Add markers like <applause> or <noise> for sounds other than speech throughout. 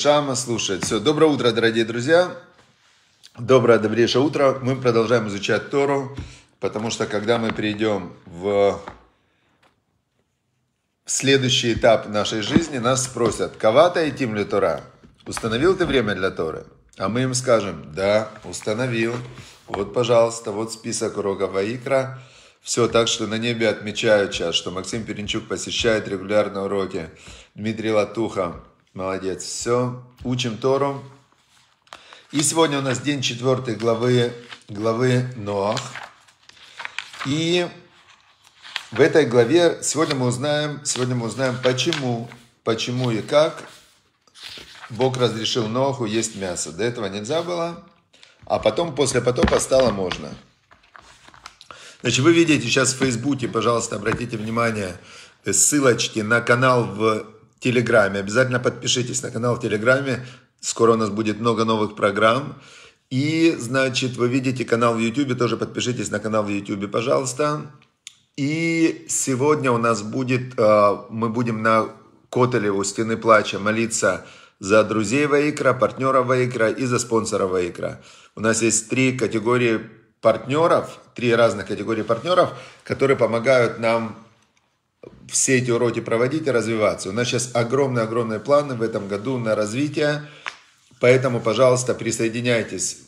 Шама слушает. Все, доброе утро, дорогие друзья. Доброе, добрейшее утро. Мы продолжаем изучать Тору, потому что когда мы перейдем в следующий этап нашей жизни, нас спросят, «Кавата и тим ли Тора? Установил ты время для Торы?» А мы им скажем, «Да, установил. Вот, пожалуйста, вот список уроков Аикра». Все так, что на небе отмечают сейчас, что Максим Перенчук посещает регулярно уроки, Дмитрий Латуха, Молодец. Все. Учим Тору. И сегодня у нас день четвертой главы, главы Ноах. И в этой главе сегодня мы узнаем, сегодня мы узнаем, почему, почему и как Бог разрешил Ноху есть мясо. До этого нельзя было, а потом, после потопа стало можно. Значит, вы видите сейчас в Фейсбуке, пожалуйста, обратите внимание, ссылочки на канал в Телеграме. Обязательно подпишитесь на канал в Телеграме. Скоро у нас будет много новых программ. И, значит, вы видите канал в Ютубе, тоже подпишитесь на канал в Ютубе, пожалуйста. И сегодня у нас будет, э, мы будем на Котеле у Стены Плача молиться за друзей Ваикра, партнера Ваикра и за спонсора Ваикра. У нас есть три категории партнеров, три разных категории партнеров, которые помогают нам все эти уроки проводить и развиваться. У нас сейчас огромные-огромные планы в этом году на развитие, поэтому, пожалуйста, присоединяйтесь.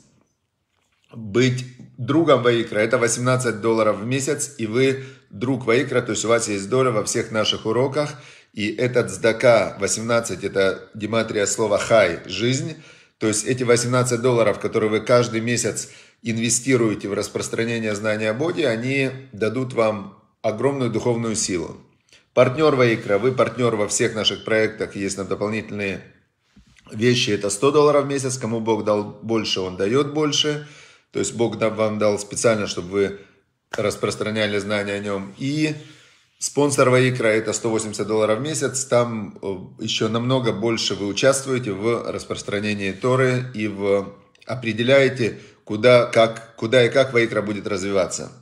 Быть другом Ваикра – это 18 долларов в месяц, и вы друг Ваикра, то есть у вас есть доля во всех наших уроках, и этот сдака 18 – это дематрия слова «хай» – «жизнь», то есть эти 18 долларов, которые вы каждый месяц инвестируете в распространение знания о Боге, они дадут вам огромную духовную силу. Партнер Ваикра, вы партнер во всех наших проектах, есть на дополнительные вещи, это 100 долларов в месяц, кому Бог дал больше, он дает больше, то есть Бог вам дал специально, чтобы вы распространяли знания о нем, и Спонсор Ваикра это 180 долларов в месяц. Там э, еще намного больше вы участвуете в распространении Торы и в определяете, куда, как, куда и как Ваикра будет развиваться.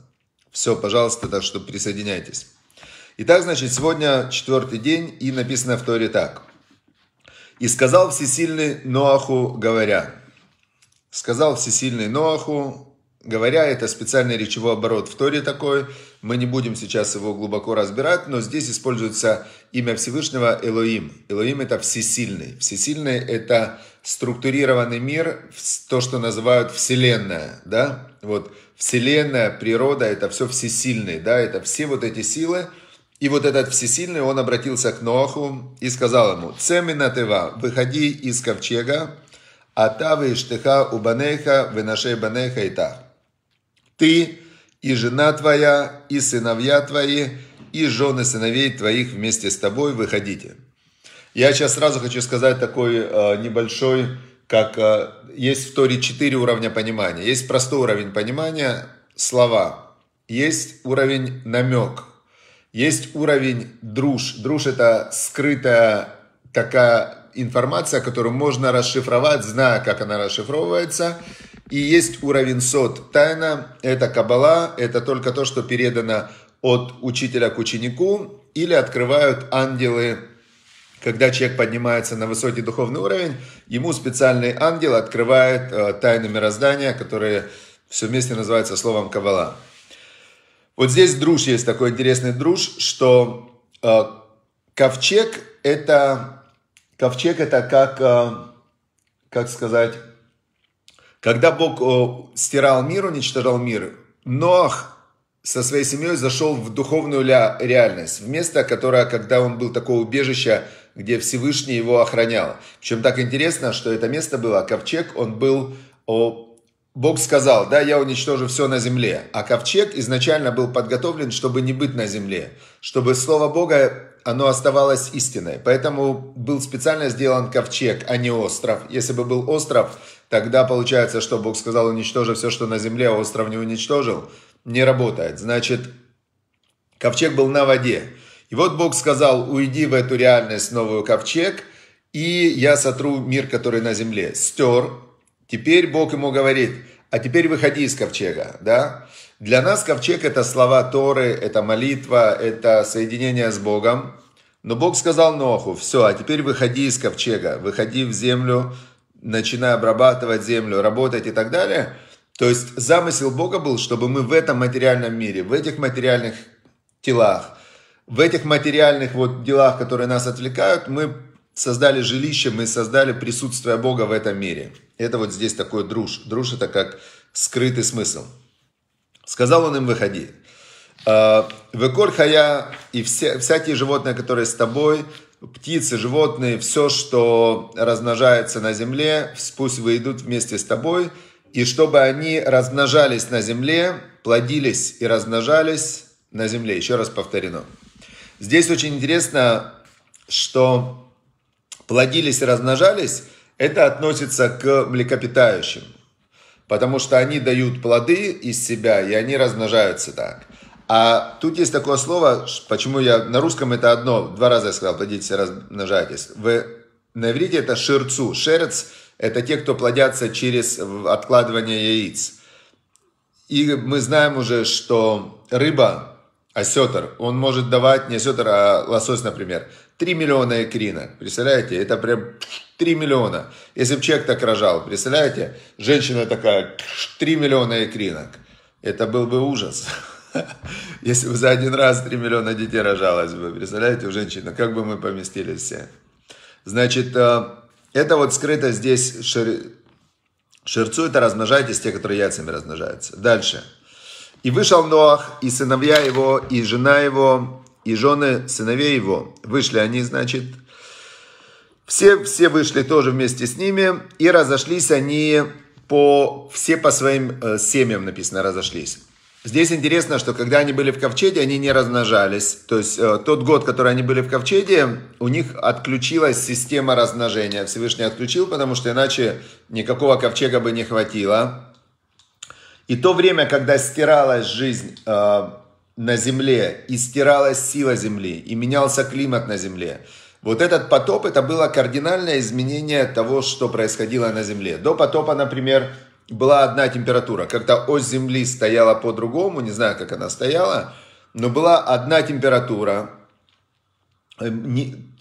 Все, пожалуйста, так что присоединяйтесь. Итак, значит, сегодня четвертый день, и написано в Торе так. «И сказал всесильный Ноаху, говоря». Сказал всесильный Ноаху, говоря, это специальный речевой оборот в Торе такой, мы не будем сейчас его глубоко разбирать, но здесь используется имя Всевышнего Элоим. Элоим – это всесильный. Всесильный – это структурированный мир, то, что называют Вселенная, да? Вот Вселенная, природа, это все всесильные, да, это все вот эти силы. И вот этот всесильный, он обратился к Ноаху и сказал ему, «Цемина тева, выходи из ковчега, а тавы штыха у банеха, выношей банеха и та. Ты и жена твоя, и сыновья твои, и жены сыновей твоих вместе с тобой выходите». Я сейчас сразу хочу сказать такой э, небольшой как э, есть в Торе четыре уровня понимания. Есть простой уровень понимания, слова. Есть уровень намек. Есть уровень друж. Друж – это скрытая такая информация, которую можно расшифровать, зная, как она расшифровывается. И есть уровень сот. Тайна – это кабала, это только то, что передано от учителя к ученику или открывают ангелы когда человек поднимается на высокий духовный уровень, ему специальный ангел открывает э, тайны мироздания, которые все вместе называются словом Кабала. Вот здесь друж есть такой интересный друж, что э, ковчег это ковчег это как э, как сказать, когда Бог э, стирал мир, уничтожал мир, нох со своей семьей зашел в духовную реальность, в место, которое, когда он был такое убежище где Всевышний его охранял. Чем так интересно, что это место было, а ковчег, он был, о, Бог сказал, да, я уничтожу все на земле. А ковчег изначально был подготовлен, чтобы не быть на земле, чтобы слово Бога, оно оставалось истиной. Поэтому был специально сделан ковчег, а не остров. Если бы был остров, тогда получается, что Бог сказал, уничтожи все, что на земле, а остров не уничтожил, не работает. Значит, ковчег был на воде. И вот Бог сказал, уйди в эту реальность, новую ковчег, и я сотру мир, который на земле. Стер. Теперь Бог ему говорит, а теперь выходи из ковчега, да? Для нас ковчег это слова Торы, это молитва, это соединение с Богом. Но Бог сказал Ноху, все, а теперь выходи из ковчега, выходи в землю, начинай обрабатывать землю, работать и так далее. То есть замысел Бога был, чтобы мы в этом материальном мире, в этих материальных телах – в этих материальных вот делах, которые нас отвлекают, мы создали жилище, мы создали присутствие Бога в этом мире. Это вот здесь такой друж. Друж это как скрытый смысл. Сказал он им, выходи. А, Веколь хая и все, всякие животные, которые с тобой, птицы, животные, все, что размножается на земле, пусть выйдут вместе с тобой, и чтобы они размножались на земле, плодились и размножались на земле. Еще раз повторено. Здесь очень интересно, что плодились и размножались, это относится к млекопитающим, потому что они дают плоды из себя, и они размножаются так. А тут есть такое слово, почему я на русском это одно, два раза я сказал, плодитесь и размножайтесь. Вы на иврите это шерцу, шерец – это те, кто плодятся через откладывание яиц. И мы знаем уже, что рыба осетр, а он может давать, не осетр, а лосось, например, 3 миллиона экрина, представляете, это прям 3 миллиона. Если бы человек так рожал, представляете, женщина такая, 3 миллиона экринок, это был бы ужас. <laughs> Если бы за один раз 3 миллиона детей рожалось бы, представляете, у женщины, как бы мы поместились все. Значит, э, это вот скрыто здесь, шир... ширцу это размножайтесь, те, которые яйцами размножаются. Дальше. И вышел Ноах, и сыновья его, и жена его, и жены сыновей его. Вышли они, значит, все, все вышли тоже вместе с ними, и разошлись они по, все по своим э, семьям, написано, разошлись. Здесь интересно, что когда они были в Ковчеге, они не размножались. То есть э, тот год, который они были в Ковчеге, у них отключилась система размножения. Всевышний отключил, потому что иначе никакого Ковчега бы не хватило. И то время, когда стиралась жизнь э, на земле, и стиралась сила земли, и менялся климат на земле, вот этот потоп, это было кардинальное изменение того, что происходило на земле. До потопа, например, была одна температура. когда ось земли стояла по-другому, не знаю, как она стояла, но была одна температура. Э,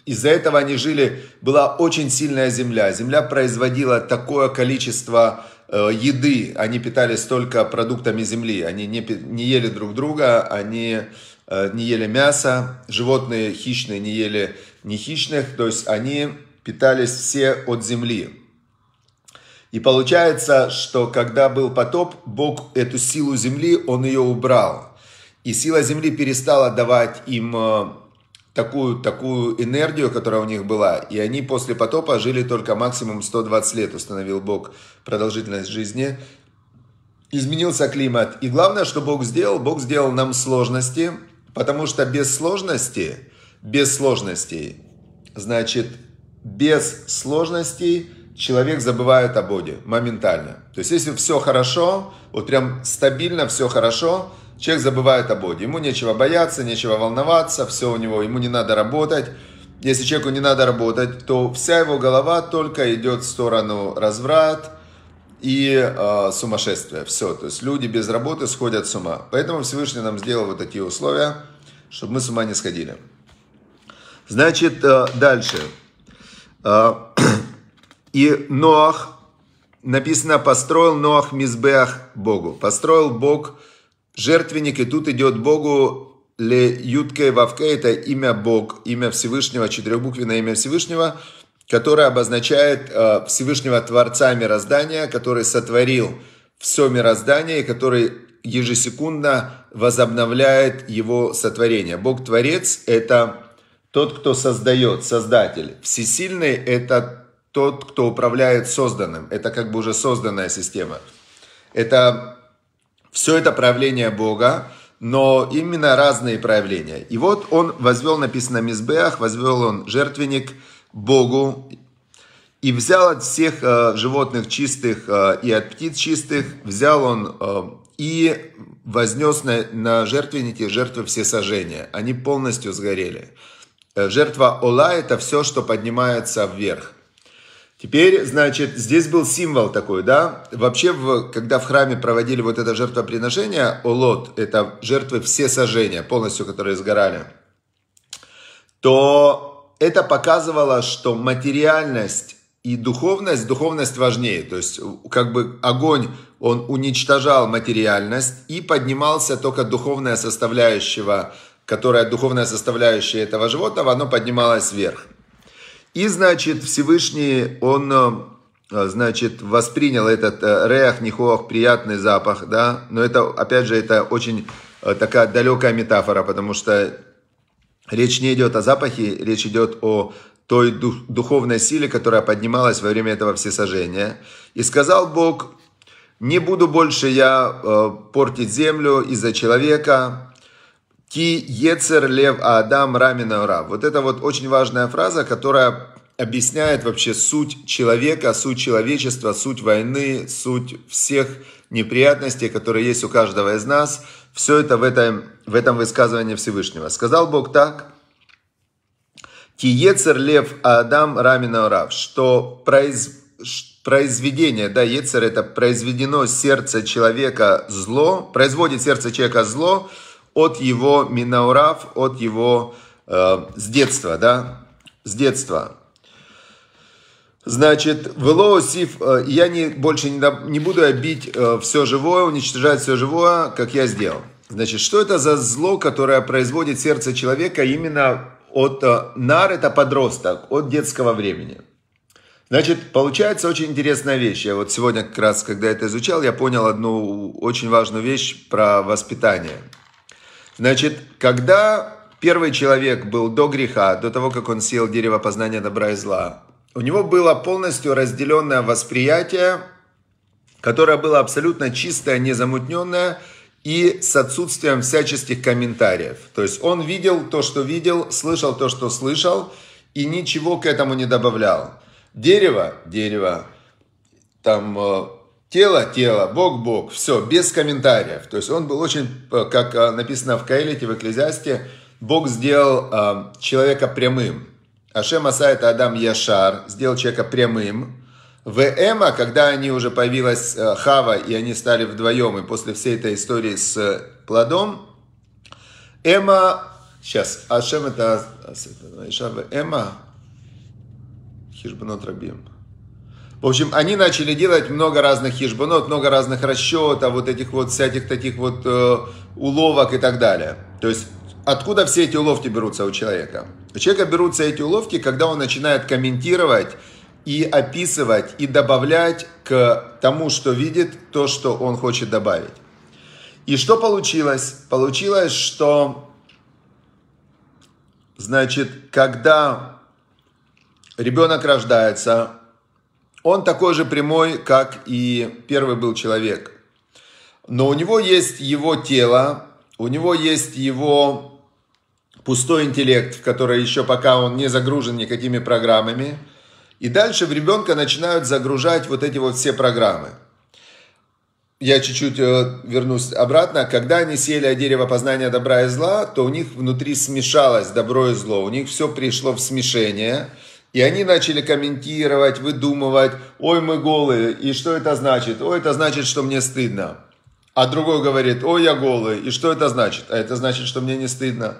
из-за этого они жили, была очень сильная земля. Земля производила такое количество Э, еды, они питались только продуктами земли, они не, не ели друг друга, они э, не ели мясо, животные хищные не ели не хищных, то есть они питались все от земли. И получается, что когда был потоп, Бог эту силу земли, он ее убрал. И сила земли перестала давать им э, такую, такую энергию, которая у них была, и они после потопа жили только максимум 120 лет, установил Бог продолжительность жизни, изменился климат. И главное, что Бог сделал, Бог сделал нам сложности, потому что без сложности, без сложностей, значит, без сложностей человек забывает о Боге моментально. То есть, если все хорошо, вот прям стабильно все хорошо – Человек забывает о Боге. Ему нечего бояться, нечего волноваться, все у него, ему не надо работать. Если человеку не надо работать, то вся его голова только идет в сторону разврат и э, сумасшествия. Все, то есть люди без работы сходят с ума. Поэтому Всевышний нам сделал вот такие условия, чтобы мы с ума не сходили. Значит, э, дальше. Э, <clears throat> и Ноах, написано, построил Ноах Мизбеах Богу. Построил Бог Жертвенник, и тут идет Богу Ле Ютке Вавке, это имя Бог, имя Всевышнего, четырехбуквенное имя Всевышнего, которое обозначает э, Всевышнего Творца мироздания, который сотворил все мироздание, и который ежесекундно возобновляет его сотворение. Бог Творец – это тот, кто создает, Создатель. Всесильный – это тот, кто управляет созданным. Это как бы уже созданная система. Это все это проявление Бога, но именно разные проявления. И вот он возвел, написано Мизбеах, возвел он жертвенник Богу, и взял от всех э, животных чистых э, и от птиц чистых, взял он э, и вознес на, на жертвенники жертвы все сожжения. Они полностью сгорели. Э, жертва Ола – это все, что поднимается вверх. Теперь, значит, здесь был символ такой, да? Вообще, в, когда в храме проводили вот это жертвоприношение, олот, это жертвы все сожжения, полностью, которые сгорали, то это показывало, что материальность и духовность, духовность важнее. То есть, как бы огонь, он уничтожал материальность и поднимался только духовная составляющая, которая духовная составляющая этого животного, оно поднималось вверх. И, значит, Всевышний, он, э, значит, воспринял этот э, реах, нихоах, приятный запах, да, но это, опять же, это очень э, такая далекая метафора, потому что речь не идет о запахе, речь идет о той дух, духовной силе, которая поднималась во время этого всесожжения. И сказал Бог, не буду больше я портить землю из-за человека, Ки Ецер Лев Адам Рамина Ра. Вот это вот очень важная фраза, которая объясняет вообще суть человека, суть человечества, суть войны, суть всех неприятностей, которые есть у каждого из нас. Все это в этом, в этом высказывании Всевышнего. Сказал Бог так. Киецер лев Адам рамина рав, что произ, произведение, да, Ецер это произведено сердце человека зло, производит сердце человека зло, от его минаурав, от его э, с детства, да, с детства. Значит, вело э, я не, больше не, не буду обить э, все живое, уничтожать все живое, как я сделал. Значит, что это за зло, которое производит сердце человека именно от э, нар, это подросток, от детского времени? Значит, получается очень интересная вещь. Я вот сегодня как раз, когда это изучал, я понял одну очень важную вещь про воспитание – Значит, когда первый человек был до греха, до того, как он съел дерево познания добра и зла, у него было полностью разделенное восприятие, которое было абсолютно чистое, незамутненное и с отсутствием всяческих комментариев. То есть он видел то, что видел, слышал то, что слышал, и ничего к этому не добавлял. Дерево, дерево, там э, Тело, тело, Бог, Бог, все, без комментариев. То есть он был очень, э, как э, написано в Каилите, в Экклезиасте, Бог сделал э, человека прямым. Ашем это Адам Яшар сделал человека прямым. В Эма, когда они уже появилась э, Хава, и они стали вдвоем, и после всей этой истории с э, плодом, Эма, сейчас, Ашем это Эма, Хижбанот Рабим. В общем, они начали делать много разных хижбанот, много разных расчетов, вот этих вот всяких таких вот э, уловок и так далее. То есть, откуда все эти уловки берутся у человека? У человека берутся эти уловки, когда он начинает комментировать и описывать, и добавлять к тому, что видит, то, что он хочет добавить. И что получилось? Получилось, что, значит, когда ребенок рождается, он такой же прямой, как и первый был человек. Но у него есть его тело, у него есть его пустой интеллект, в который еще пока он не загружен никакими программами. И дальше в ребенка начинают загружать вот эти вот все программы. Я чуть-чуть э, вернусь обратно. Когда они сели о дерево познания добра и зла, то у них внутри смешалось добро и зло. У них все пришло в смешение – и они начали комментировать, выдумывать, ой, мы голые, и что это значит? Ой, это значит, что мне стыдно. А другой говорит, ой, я голый, и что это значит? А это значит, что мне не стыдно.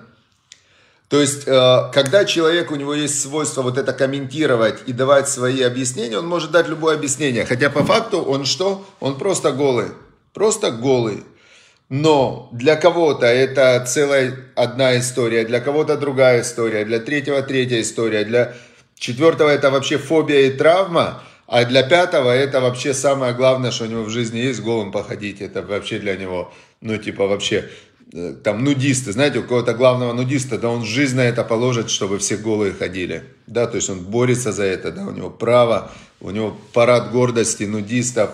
То есть, э, когда человек, у него есть свойство вот это комментировать и давать свои объяснения, он может дать любое объяснение. Хотя по факту он что? Он просто голый. Просто голый. Но для кого-то это целая одна история, для кого-то другая история, для третьего третья история, для Четвертого это вообще фобия и травма. А для пятого это вообще самое главное, что у него в жизни есть, голым походить. Это вообще для него, ну, типа, вообще, э, там, нудисты, знаете, у кого-то главного нудиста, да он жизнь на это положит, чтобы все голые ходили. Да, то есть он борется за это, да, у него право, у него парад гордости нудистов.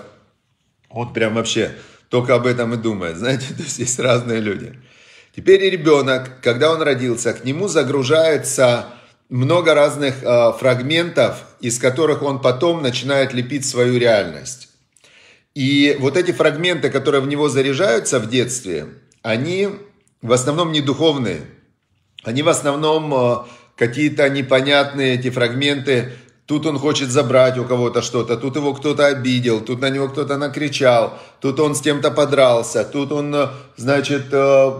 Вот прям вообще только об этом и думает, знаете, <laughs> то есть есть разные люди. Теперь и ребенок, когда он родился, к нему загружается много разных э, фрагментов, из которых он потом начинает лепить свою реальность. И вот эти фрагменты, которые в него заряжаются в детстве, они в основном не духовные. Они в основном э, какие-то непонятные эти фрагменты. Тут он хочет забрать у кого-то что-то, тут его кто-то обидел, тут на него кто-то накричал, тут он с кем-то подрался, тут он, э, значит, э,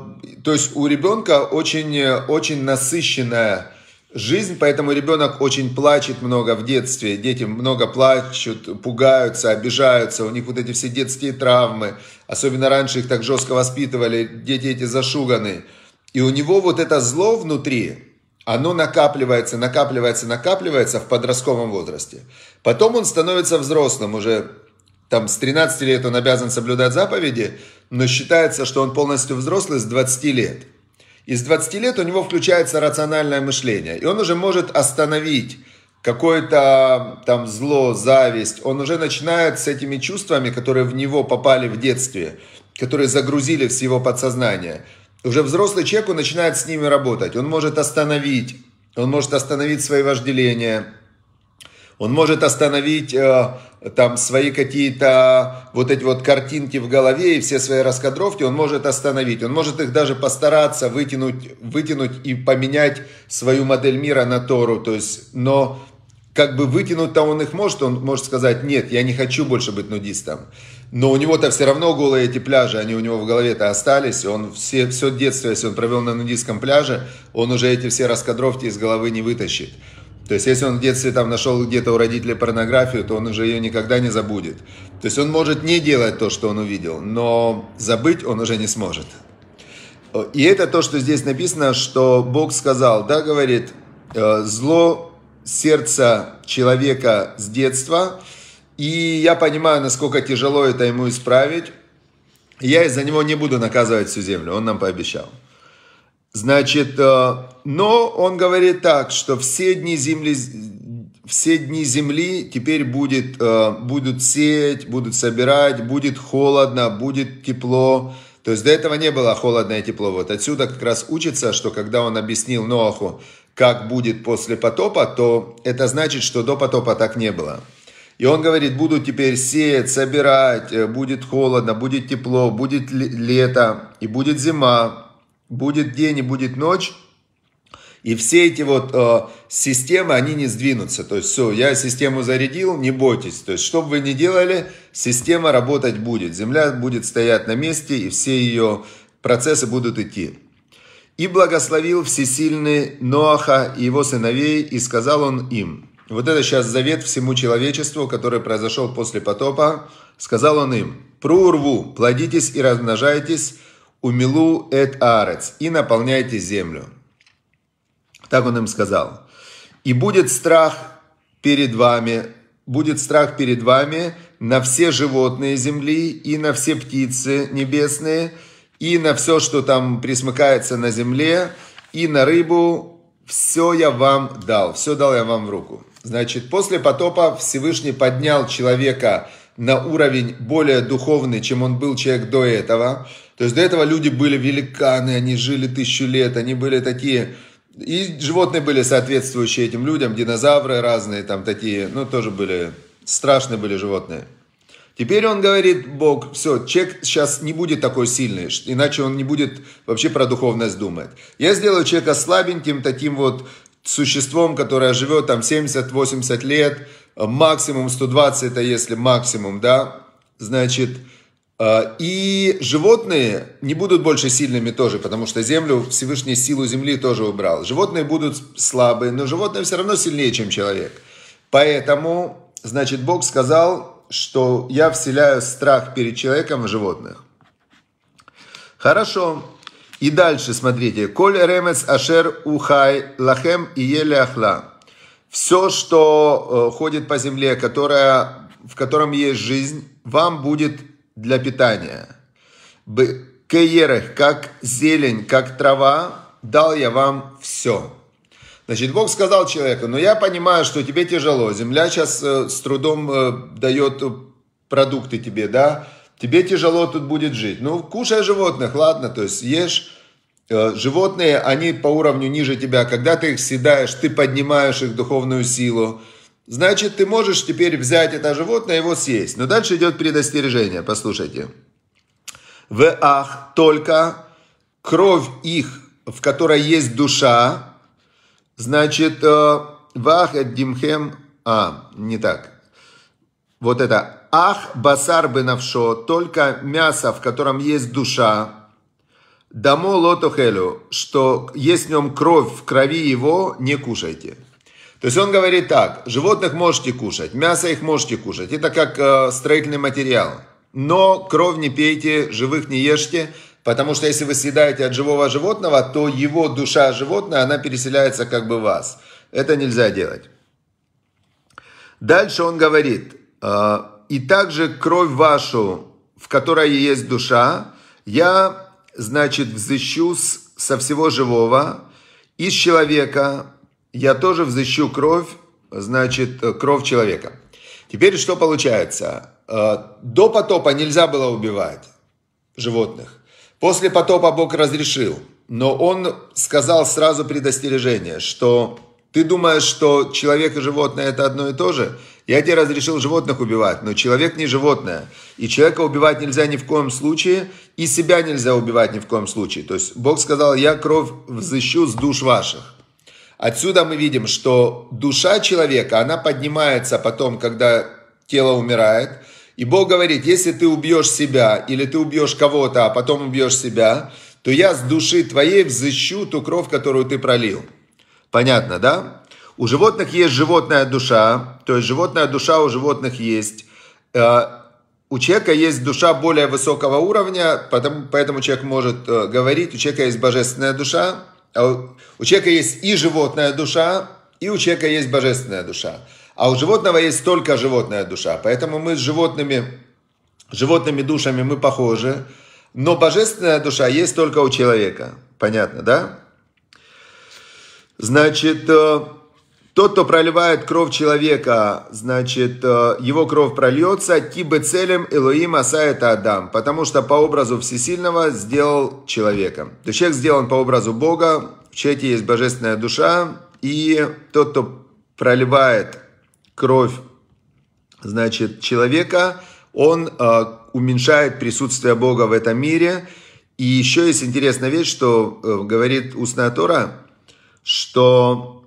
то есть у ребенка очень, э, очень насыщенная жизнь, поэтому ребенок очень плачет много в детстве. Дети много плачут, пугаются, обижаются, у них вот эти все детские травмы. Особенно раньше их так жестко воспитывали, дети эти зашуганы. И у него вот это зло внутри, оно накапливается, накапливается, накапливается в подростковом возрасте. Потом он становится взрослым уже, там с 13 лет он обязан соблюдать заповеди, но считается, что он полностью взрослый с 20 лет – и с 20 лет у него включается рациональное мышление, и он уже может остановить какое-то там зло, зависть, он уже начинает с этими чувствами, которые в него попали в детстве, которые загрузили все его подсознание. Уже взрослый человек, он начинает с ними работать, он может остановить, он может остановить свои вожделения, он может остановить э, там свои какие-то вот эти вот картинки в голове и все свои раскадровки, он может остановить. Он может их даже постараться вытянуть, вытянуть и поменять свою модель мира на Тору. То есть, но как бы вытянуть-то он их может, он может сказать, нет, я не хочу больше быть нудистом. Но у него-то все равно голые эти пляжи, они у него в голове-то остались. Он все, все детство, если он провел на нудистском пляже, он уже эти все раскадровки из головы не вытащит. То есть, если он в детстве там нашел где-то у родителей порнографию, то он уже ее никогда не забудет. То есть, он может не делать то, что он увидел, но забыть он уже не сможет. И это то, что здесь написано, что Бог сказал, да, говорит, э, зло сердца человека с детства, и я понимаю, насколько тяжело это ему исправить, я из-за него не буду наказывать всю землю, он нам пообещал. Значит, э, но он говорит так, что все дни земли, все дни земли теперь будет, э, будут сеять, будут собирать, будет холодно, будет тепло. То есть до этого не было холодное тепло. Вот отсюда как раз учится, что когда он объяснил Ноаху, как будет после потопа, то это значит, что до потопа так не было. И он говорит, буду теперь сеять, собирать, э, будет холодно, будет тепло, будет лето и будет зима. Будет день и будет ночь. И все эти вот э, системы, они не сдвинутся. То есть, все, я систему зарядил, не бойтесь. То есть, что бы вы ни делали, система работать будет. Земля будет стоять на месте, и все ее процессы будут идти. «И благословил всесильный Ноаха и его сыновей, и сказал он им». Вот это сейчас завет всему человечеству, который произошел после потопа. Сказал он им, «Прурву, плодитесь и размножайтесь, «Умилу эт арец» и наполняйте землю. Так он им сказал. «И будет страх перед вами, будет страх перед вами на все животные земли и на все птицы небесные, и на все, что там присмыкается на земле, и на рыбу, все я вам дал, все дал я вам в руку. Значит, после потопа Всевышний поднял человека на уровень более духовный, чем он был человек до этого. То есть до этого люди были великаны, они жили тысячу лет, они были такие... И животные были соответствующие этим людям, динозавры разные там такие, ну тоже были, страшные были животные. Теперь он говорит, Бог, все, человек сейчас не будет такой сильный, иначе он не будет вообще про духовность думать. Я сделаю человека слабеньким, таким вот существом, которое живет там 70-80 лет, максимум 120 это если максимум, да, значит, э, и животные не будут больше сильными тоже, потому что землю, Всевышний силу земли тоже убрал. Животные будут слабые, но животные все равно сильнее, чем человек. Поэтому, значит, Бог сказал, что я вселяю страх перед человеком в животных. Хорошо. И дальше смотрите. Коль ремец ашер ухай лахем и еле ахла. Все, что э, ходит по земле, которое, в котором есть жизнь, вам будет для питания. Кеерех, как зелень, как трава, дал я вам все. Значит, Бог сказал человеку, но «Ну, я понимаю, что тебе тяжело, земля сейчас э, с трудом э, дает продукты тебе, да, тебе тяжело тут будет жить. Ну, кушай животных, ладно, то есть ешь Э, животные, они по уровню ниже тебя. Когда ты их съедаешь, ты поднимаешь их духовную силу. Значит, ты можешь теперь взять это животное и его съесть. Но дальше идет предостережение. Послушайте. В ах только кровь их, в которой есть душа, значит, э, вах димхем, а, не так. Вот это ах басар бенавшо, только мясо, в котором есть душа, Дамо лотохелю, что есть в нем кровь, в крови его не кушайте. То есть он говорит так, животных можете кушать, мясо их можете кушать, это как э, строительный материал. Но кровь не пейте, живых не ешьте, потому что если вы съедаете от живого животного, то его душа животное, она переселяется как бы в вас. Это нельзя делать. Дальше он говорит, э, и также кровь вашу, в которой есть душа, я значит, взыщу с, со всего живого, из человека я тоже взыщу кровь, значит, э, кровь человека. Теперь что получается? Э, до потопа нельзя было убивать животных. После потопа Бог разрешил, но он сказал сразу предостережение, что ты думаешь, что человек и животное это одно и то же? Я тебе разрешил животных убивать, но человек не животное. И человека убивать нельзя ни в коем случае, и себя нельзя убивать ни в коем случае. То есть Бог сказал, я кровь взыщу с душ ваших. Отсюда мы видим, что душа человека, она поднимается потом, когда тело умирает. И Бог говорит, если ты убьешь себя или ты убьешь кого-то, а потом убьешь себя, то я с души твоей взыщу ту кровь, которую ты пролил. Понятно, да? У животных есть животная душа, то есть животная душа у животных есть. Э, у человека есть душа более высокого уровня, потому, поэтому человек может э, говорить, у человека есть божественная душа, а у, у человека есть и животная душа, и у человека есть божественная душа. А у животного есть только животная душа. Поэтому мы с животными, животными душами мы похожи. Но божественная душа есть только у человека. Понятно, да? Значит, э, тот, кто проливает кровь человека, значит, э, его кровь прольется, кибе целем Элоим асает Адам, потому что по образу Всесильного сделал человека. То есть человек сделан по образу Бога, в человеке есть божественная душа, и тот, кто проливает кровь, значит, человека, он э, уменьшает присутствие Бога в этом мире. И еще есть интересная вещь, что э, говорит устная Тора, что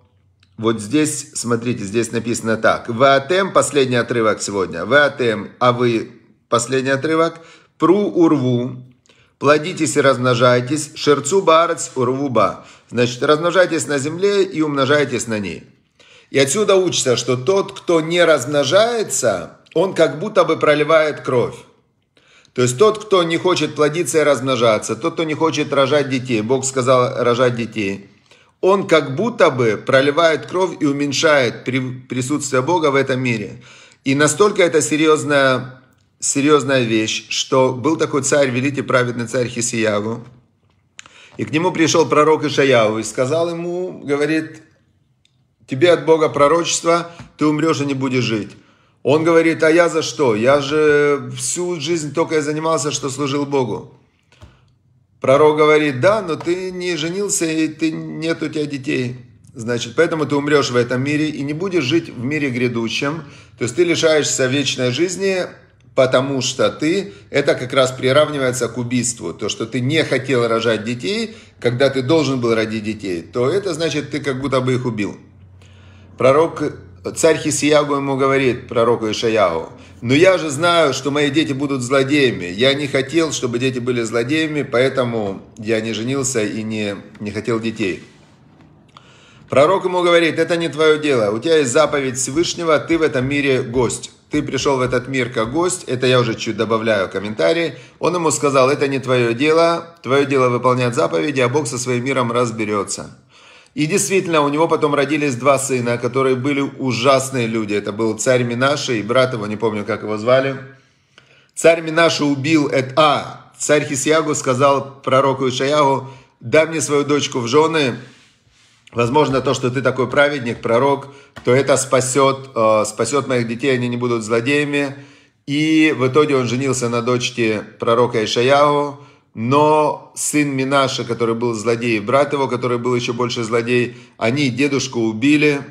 вот здесь, смотрите, здесь написано так. ВАТМ, последний отрывок сегодня. ВАТМ, а вы, последний отрывок. Пру урву, плодитесь и размножайтесь. Шерцу урву ба. Значит, размножайтесь на земле и умножайтесь на ней. И отсюда учится, что тот, кто не размножается, он как будто бы проливает кровь. То есть тот, кто не хочет плодиться и размножаться, тот, кто не хочет рожать детей, Бог сказал рожать детей – он как будто бы проливает кровь и уменьшает присутствие Бога в этом мире. И настолько это серьезная, серьезная вещь, что был такой царь, великий праведный царь Хисиягу, и к нему пришел пророк Ишаяу и сказал ему, говорит, тебе от Бога пророчество, ты умрешь и не будешь жить. Он говорит, а я за что? Я же всю жизнь только я занимался, что служил Богу. Пророк говорит, да, но ты не женился и ты, нет у тебя детей. Значит, поэтому ты умрешь в этом мире и не будешь жить в мире грядущем. То есть ты лишаешься вечной жизни, потому что ты, это как раз приравнивается к убийству. То, что ты не хотел рожать детей, когда ты должен был родить детей, то это значит, ты как будто бы их убил. Пророк Царь Хисиягу ему говорит, пророку Ишаяу, «Но «Ну я же знаю, что мои дети будут злодеями. Я не хотел, чтобы дети были злодеями, поэтому я не женился и не, не хотел детей». Пророк ему говорит, это не твое дело, у тебя есть заповедь Всевышнего, ты в этом мире гость. Ты пришел в этот мир как гость, это я уже чуть добавляю комментарий. Он ему сказал, это не твое дело, твое дело выполнять заповеди, а Бог со своим миром разберется. И действительно, у него потом родились два сына, которые были ужасные люди. Это был царь Минаша и брат его, не помню, как его звали. Царь Минаша убил это... А, царь Хисьягу сказал пророку Ишаягу, дай мне свою дочку в жены, Возможно, то, что ты такой праведник, пророк, то это спасет, э, спасет моих детей, они не будут злодеями. И в итоге он женился на дочке пророка Ишаяу, но сын Минаша, который был злодей, брат его, который был еще больше злодей, они дедушку убили,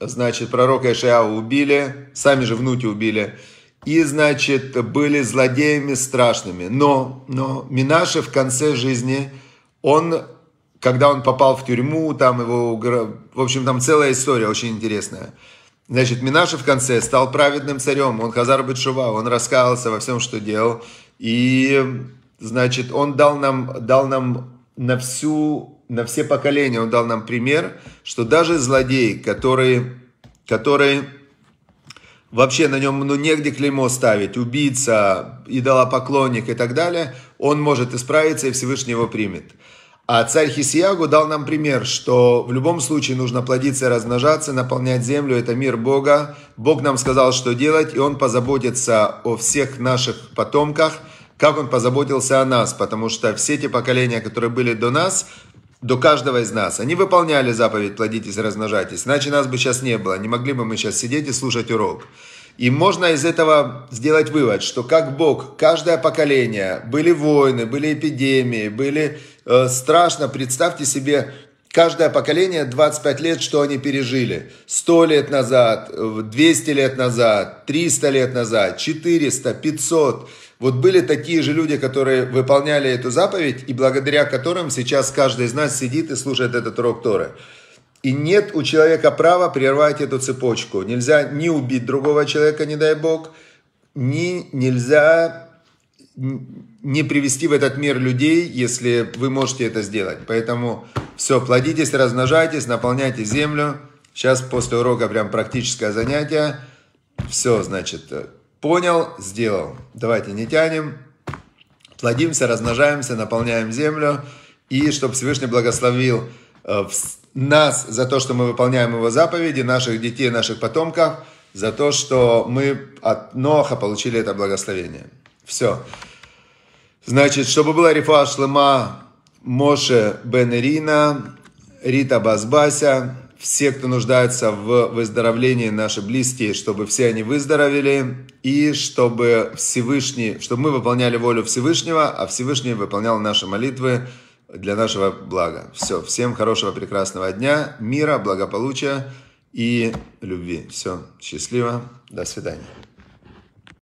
значит, пророка Ишиава убили, сами же внуки убили, и, значит, были злодеями страшными. Но, но Минаша в конце жизни, он, когда он попал в тюрьму, там его, в общем, там целая история очень интересная. Значит, Минаша в конце стал праведным царем, он Хазар Бетшува, он раскаялся во всем, что делал, и Значит, он дал нам, дал нам на всю, на все поколения, он дал нам пример, что даже злодей, который который вообще на нем ну, негде клеймо ставить, убийца, идолопоклонник и так далее, он может исправиться и Всевышний его примет. А царь Хисиягу дал нам пример, что в любом случае нужно плодиться и размножаться, наполнять землю, это мир Бога. Бог нам сказал, что делать, и Он позаботится о всех наших потомках – как он позаботился о нас, потому что все те поколения, которые были до нас, до каждого из нас, они выполняли заповедь «плодитесь, размножайтесь», иначе нас бы сейчас не было, не могли бы мы сейчас сидеть и слушать урок. И можно из этого сделать вывод, что как Бог, каждое поколение, были войны, были эпидемии, были э, страшно, представьте себе, каждое поколение 25 лет, что они пережили. 100 лет назад, 200 э, лет назад, 300 лет назад, 400, 500. Вот были такие же люди, которые выполняли эту заповедь, и благодаря которым сейчас каждый из нас сидит и слушает этот урок Торы. И нет у человека права прервать эту цепочку. Нельзя не убить другого человека, не дай бог, ни нельзя не привести в этот мир людей, если вы можете это сделать. Поэтому все, плодитесь, размножайтесь, наполняйте землю. Сейчас после урока прям практическое занятие. Все, значит, э, Понял, сделал. Давайте не тянем. Плодимся, размножаемся, наполняем землю. И чтобы Всевышний благословил э, нас за то, что мы выполняем его заповеди, наших детей, наших потомков, за то, что мы от Ноха получили это благословение. Все. Значит, чтобы была рифа шлема Моше Бен Ирина, Рита Базбася, все, кто нуждается в выздоровлении, наши близкие, чтобы все они выздоровели, и чтобы Всевышний, чтобы мы выполняли волю Всевышнего, а Всевышний выполнял наши молитвы для нашего блага. Все, всем хорошего, прекрасного дня, мира, благополучия и любви. Все, счастливо, до свидания.